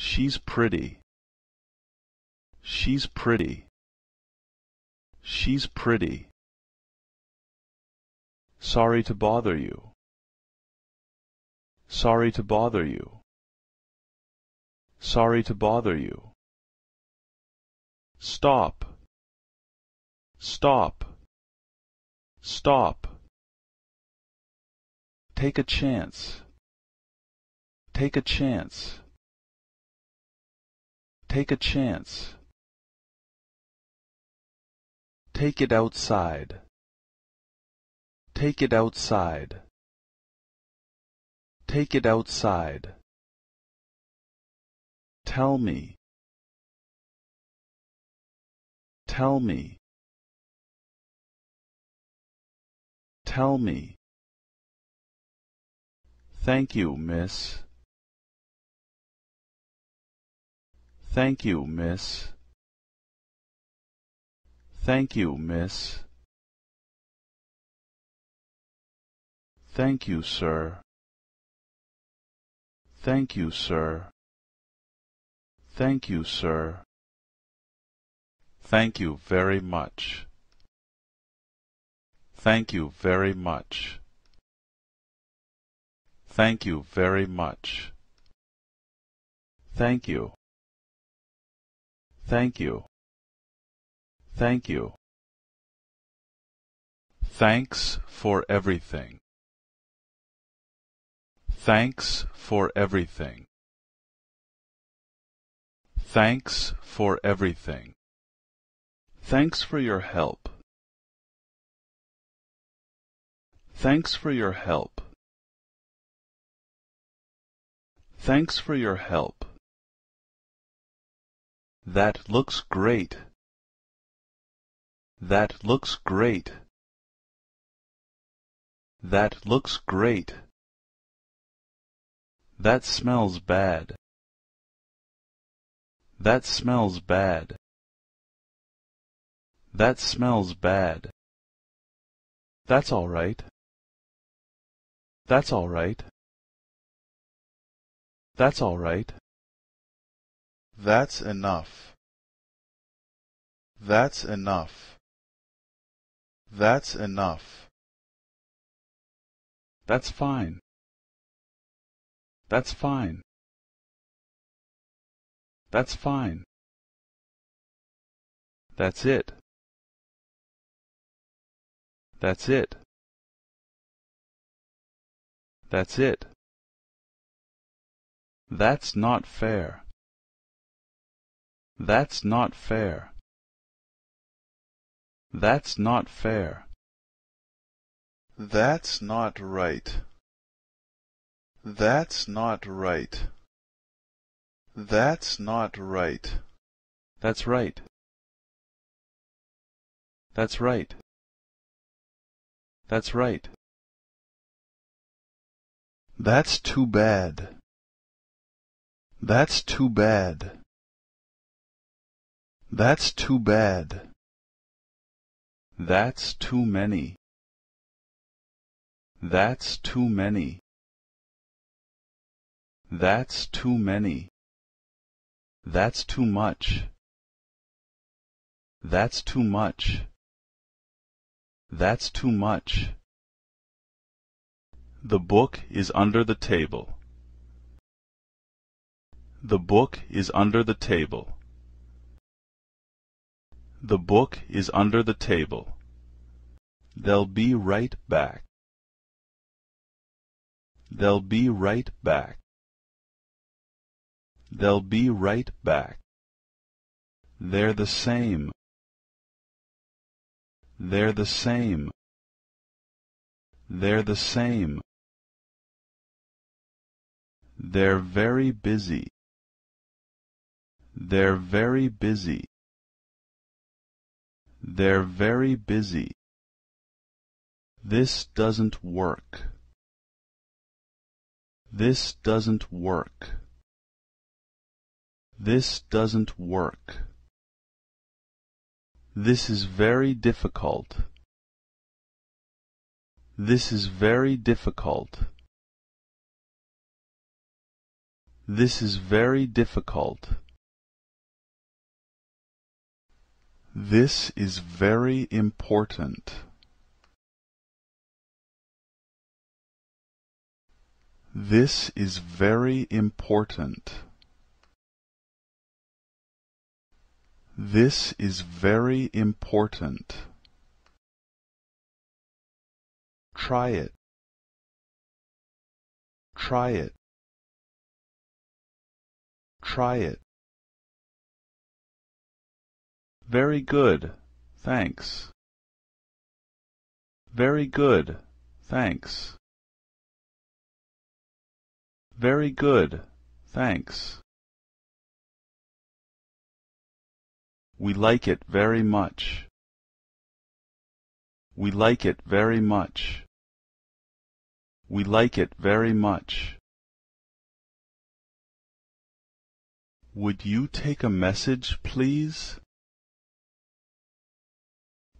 She's pretty. She's pretty. She's pretty. Sorry to bother you. Sorry to bother you. Sorry to bother you. Stop. Stop. Stop. Take a chance. Take a chance. Take a chance. Take it outside. Take it outside. Take it outside. Tell me. Tell me. Tell me. Thank you, miss. Thank you, miss. Thank you, miss. Thank you, sir. Thank you, sir. Thank you, sir. Thank you very much. Thank you very much. Thank you very much. Thank you. Thank you. Thank you. Thanks for everything. Thanks for everything. Thanks for everything. Thanks for your help. Thanks for your help. Thanks for your help. That looks great. That looks great. That looks great. That smells bad. That smells bad. That smells bad. That's all right. That's all right. That's all right. That's enough. That's enough. That's enough. That's fine. That's fine. That's fine. That's it. That's it. That's it. That's not fair. That's not fair. That's not fair. That's not right. That's not right. That's not right. That's right. That's right. That's right. That's too bad. That's too bad. That's too bad. That's too many. That's too many. That's too many. That's too much. That's too much. That's too much. The book is under the table. The book is under the table. The book is under the table. They'll be right back. They'll be right back. They'll be right back. They're the same. They're the same. They're the same. They're very busy. They're very busy. They're very busy. This doesn't work. This doesn't work. This doesn't work. This is very difficult. This is very difficult. This is very difficult. This is very important. This is very important. This is very important. Try it. Try it. Try it. Very good, thanks. Very good, thanks. Very good, thanks. We like it very much. We like it very much. We like it very much. Would you take a message, please?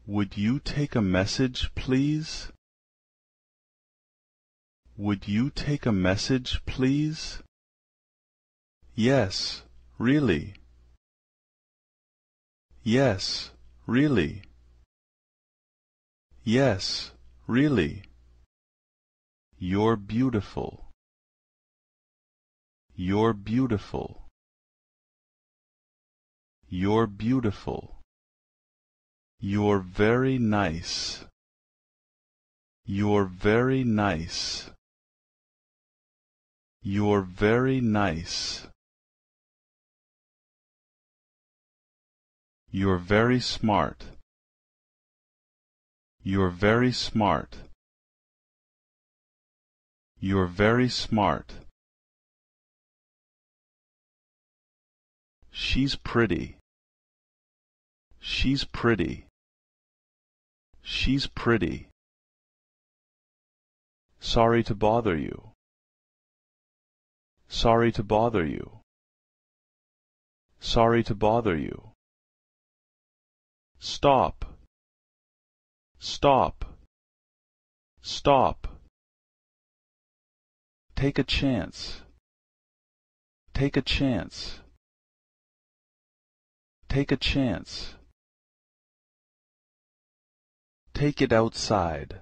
Would you take a message, please? Would you take a message, please? Yes, really. Yes, really. Yes, really. You're beautiful. You're beautiful. You're beautiful. You're very nice. You're very nice. You're very nice. You're very smart. You're very smart. You're very smart. She's pretty. She's pretty. She's pretty. Sorry to bother you. Sorry to bother you. Sorry to bother you. Stop. Stop. Stop. Take a chance. Take a chance. Take a chance. Take it outside.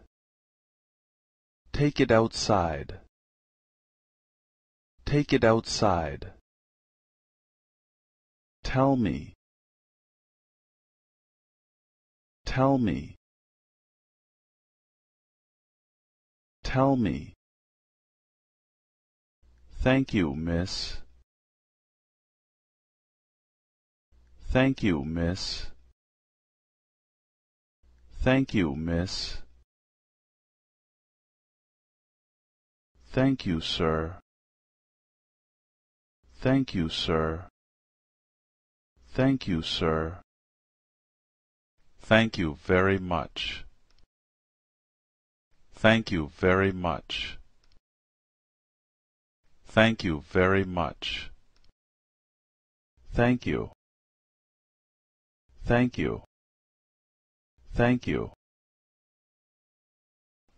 Take it outside. Take it outside. Tell me. Tell me. Tell me. Thank you, miss. Thank you, miss. Thank you, miss. Thank you, sir. Thank you, sir. Thank you, sir. Thank you very much. Thank you very much. Thank you very much. Thank you. Thank you. Thank you.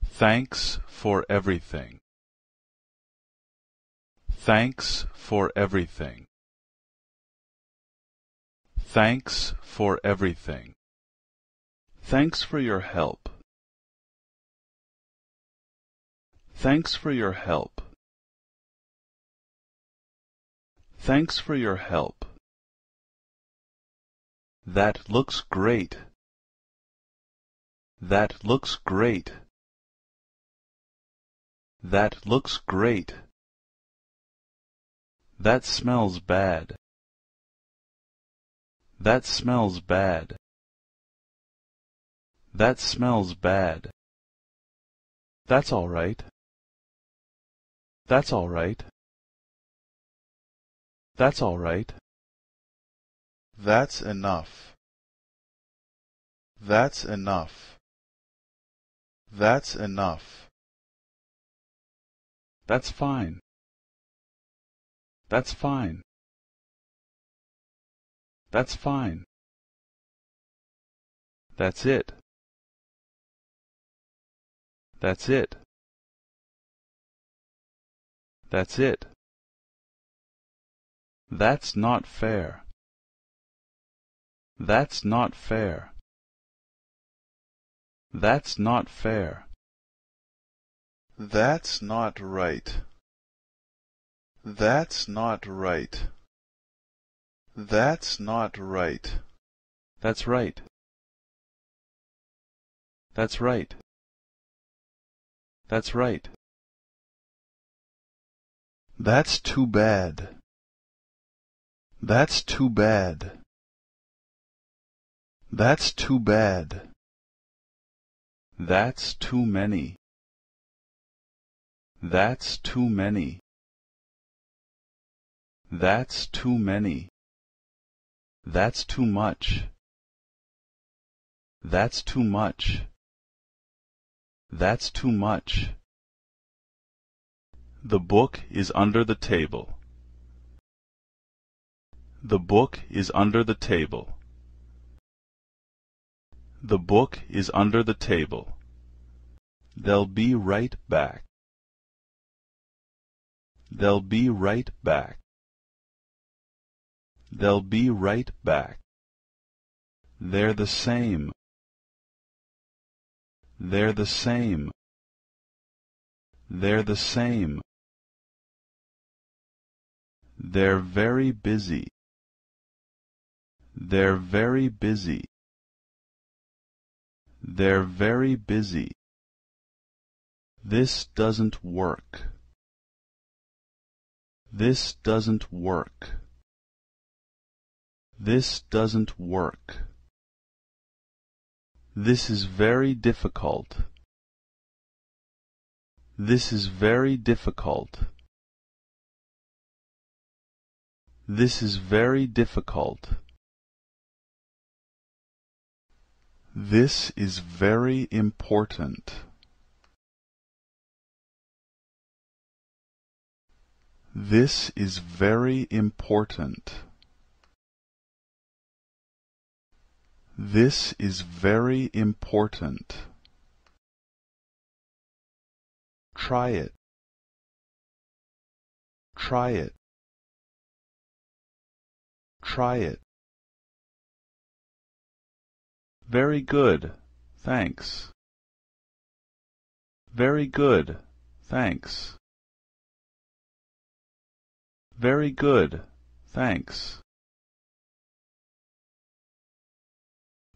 Thanks for everything. Thanks for everything. Thanks for everything. Thanks for your help. Thanks for your help. Thanks for your help. That looks great. That looks great. That looks great. That smells bad. That smells bad. That smells bad. That's all right. That's all right. That's all right. That's enough. That's enough. That's enough. That's fine. That's fine. That's fine. That's it. That's it. That's it. That's not fair. That's not fair. That's not fair. That's not right. That's not right. That's not right. That's right. That's right. That's right. That's too bad. That's too bad. That's too bad. That's too many. That's too many. That's too many. That's too much. That's too much. That's too much. The book is under the table. The book is under the table. The book is under the table. They'll be right back. They'll be right back. They'll be right back. They're the same. They're the same. They're the same. They're very busy. They're very busy. They're very busy. This doesn't work. This doesn't work. This doesn't work. This is very difficult. This is very difficult. This is very difficult. This is very important. This is very important. This is very important. Try it. Try it. Try it. Very good, thanks. Very good, thanks. Very good, thanks.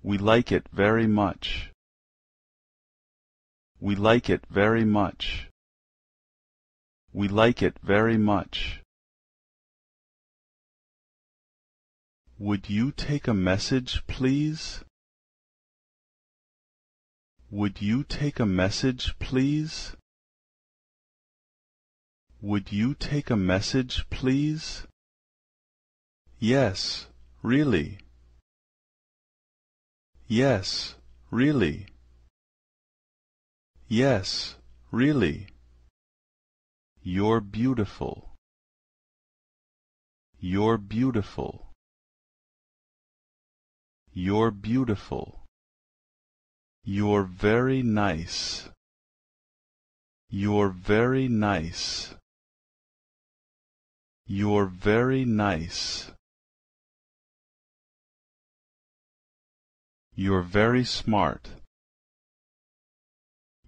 We like it very much. We like it very much. We like it very much. Would you take a message, please? Would you take a message, please? Would you take a message, please? Yes, really. Yes, really. Yes, really. You're beautiful. You're beautiful. You're beautiful. You're very nice. You're very nice. You're very nice. You're very smart.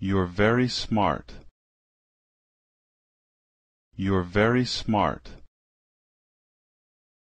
You're very smart. You're very smart.